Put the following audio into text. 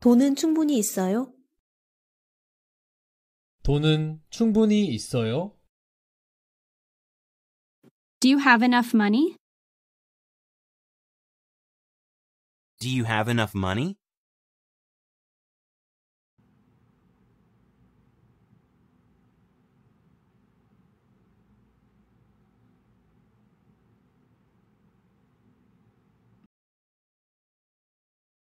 돈은 충분히 있어요? 돈은 충분히 있어요? Do you have enough money? Do you have enough money?